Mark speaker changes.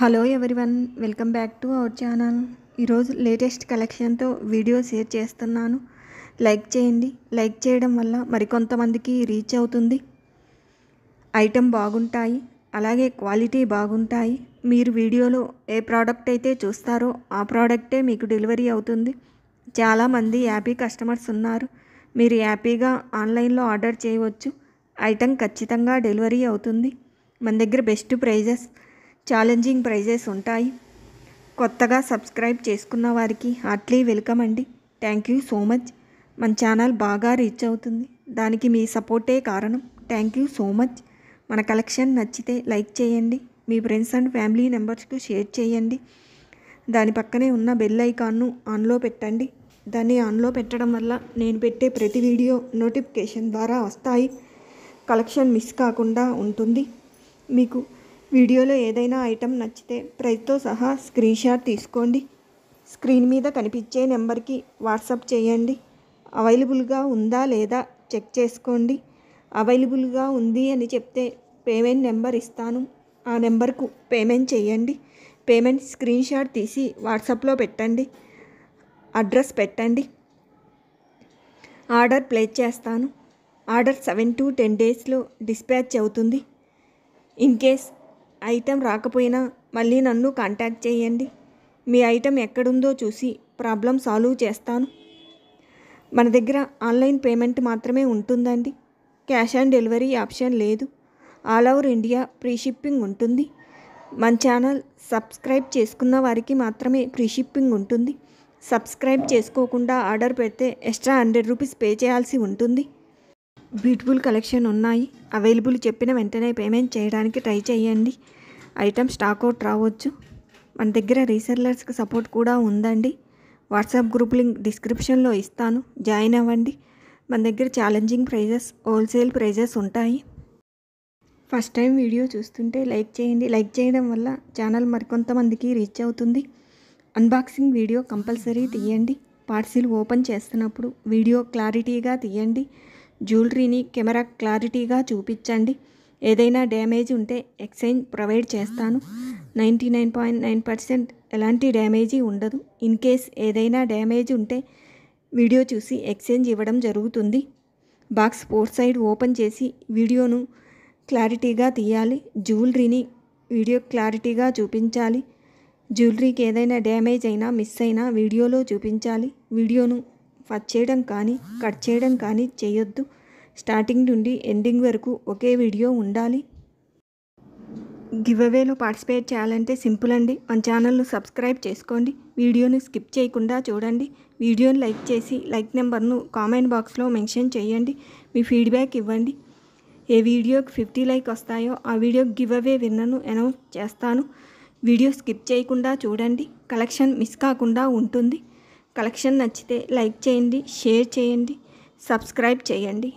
Speaker 1: hello everyone welcome back to our channel ఈరోజు latest కలెక్షన్తో video share చేస్తున్నాను like చేయండి లైక్ చేయడం వల్ల మరికొంతమందికి రీచ్ అవుతుంది ఐటెం బాగుంటాయి అలాగే క్వాలిటీ బాగుంటాయి మీరు వీడియోలో ఏ ప్రోడక్ట్ అయితే చూస్తారో ఆ ప్రోడక్టే మీకు డెలివరీ అవుతుంది చాలామంది హ్యాపీ కస్టమర్స్ ఉన్నారు మీరు హ్యాపీగా ఆన్లైన్లో ఆర్డర్ చేయవచ్చు ఐటెం ఖచ్చితంగా డెలివరీ అవుతుంది మన దగ్గర బెస్ట్ ప్రైజెస్ ఛాలెంజింగ్ ప్రైజెస్ ఉంటాయి కొత్తగా సబ్స్క్రైబ్ చేసుకున్న వారికి హార్ట్లీ వెల్కమ్ అండి థ్యాంక్ యూ సో మచ్ మన ఛానల్ బాగా రీచ్ అవుతుంది దానికి మీ సపోర్టే కారణం థ్యాంక్ యూ సో మచ్ మన కలెక్షన్ నచ్చితే లైక్ చేయండి మీ ఫ్రెండ్స్ అండ్ ఫ్యామిలీ మెంబర్స్కు షేర్ చేయండి దాని పక్కనే ఉన్న బెల్ ఐకాన్ను ఆన్లో పెట్టండి దాన్ని ఆన్లో పెట్టడం వల్ల నేను పెట్టే ప్రతి వీడియో నోటిఫికేషన్ ద్వారా వస్తాయి కలెక్షన్ మిస్ కాకుండా ఉంటుంది మీకు వీడియోలో ఏదైనా ఐటెం నచ్చితే ప్రైస్తో సహా స్క్రీన్షాట్ తీసుకోండి స్క్రీన్ మీద కనిపించే నెంబర్కి వాట్సాప్ చేయండి అవైలబుల్గా ఉందా లేదా చెక్ చేసుకోండి అవైలబుల్గా ఉంది అని చెప్తే పేమెంట్ నెంబర్ ఇస్తాను ఆ నెంబర్కు పేమెంట్ చేయండి పేమెంట్ స్క్రీన్షాట్ తీసి వాట్సాప్లో పెట్టండి అడ్రస్ పెట్టండి ఆర్డర్ ప్లేస్ చేస్తాను ఆర్డర్ సెవెన్ టు టెన్ డేస్లో డిస్పాచ్ అవుతుంది ఇన్ కేస్ ఐటెం రాకపోయినా మళ్ళీ నన్ను కాంటాక్ట్ చేయండి మీ ఐటెం ఎక్కడుందో చూసి ప్రాబ్లం సాల్వ్ చేస్తాను మన దగ్గర ఆన్లైన్ పేమెంట్ మాత్రమే ఉంటుందండి క్యాష్ ఆన్ డెలివరీ ఆప్షన్ లేదు all over India free shipping ఉంటుంది మన ఛానల్ సబ్స్క్రైబ్ చేసుకున్న వారికి మాత్రమే ఫ్రీ షిప్పింగ్ ఉంటుంది సబ్స్క్రైబ్ చేసుకోకుండా ఆర్డర్ పెడితే ఎక్స్ట్రా హండ్రెడ్ రూపీస్ పే చేయాల్సి ఉంటుంది బ్యూటిఫుల్ కలెక్షన్ ఉన్నాయి అవైలబుల్ చెప్పిన వెంటనే పేమెంట్ చేయడానికి ట్రై చేయండి ఐటమ్ స్టాక్ అవుట్ రావచ్చు మన దగ్గర రీసెల్లర్స్కి సపోర్ట్ కూడా ఉందండి వాట్సాప్ గ్రూప్ లింక్ డిస్క్రిప్షన్లో ఇస్తాను జాయిన్ అవ్వండి మన దగ్గర ఛాలెంజింగ్ ప్రైజెస్ హోల్సేల్ ప్రైజెస్ ఉంటాయి ఫస్ట్ టైం వీడియో చూస్తుంటే లైక్ చేయండి లైక్ చేయడం వల్ల ఛానల్ మరికొంతమందికి రీచ్ అవుతుంది అన్బాక్సింగ్ వీడియో కంపల్సరీ తీయండి పార్సిల్ ఓపెన్ చేస్తున్నప్పుడు వీడియో క్లారిటీగా తీయండి జ్యువెలరీని కెమెరా క్లారిటీగా చూపించండి ఏదైనా డ్యామేజ్ ఉంటే ఎక్స్చేంజ్ ప్రొవైడ్ చేస్తాను ninety nine point nine percent ఎలాంటి డ్యామేజీ ఉండదు ఇన్ కేస్ ఏదైనా డ్యామేజ్ ఉంటే వీడియో చూసి ఎక్స్చేంజ్ ఇవ్వడం జరుగుతుంది బాక్స్ ఫోర్ సైడ్ ఓపెన్ చేసి వీడియోను క్లారిటీగా తీయాలి జ్యువెలరీని వీడియో క్లారిటీగా చూపించాలి జ్యువెలరీకి ఏదైనా డ్యామేజ్ అయినా మిస్ అయినా వీడియోలో చూపించాలి వీడియోను కట్ చేయడం కానీ కట్ చేయడం కానీ చేయొద్దు స్టార్టింగ్ నుండి ఎండింగ్ వరకు ఒకే వీడియో ఉండాలి గివ్ అవేలో పార్టిసిపేట్ చేయాలంటే సింపుల్ అండి మన ఛానల్ను సబ్స్క్రైబ్ చేసుకోండి వీడియోని స్కిప్ చేయకుండా చూడండి వీడియోని లైక్ చేసి లైక్ నెంబర్ను కామెంట్ బాక్స్లో మెన్షన్ చేయండి మీ ఫీడ్బ్యాక్ ఇవ్వండి ఏ వీడియోకి ఫిఫ్టీ లైక్ వస్తాయో ఆ వీడియోకి గివ్ అవే విన్నను అనౌన్స్ చేస్తాను వీడియో స్కిప్ చేయకుండా చూడండి కలెక్షన్ మిస్ కాకుండా ఉంటుంది కలెక్షన్ నచ్చితే లైక్ చేయండి షేర్ చేయండి సబ్స్క్రైబ్ చేయండి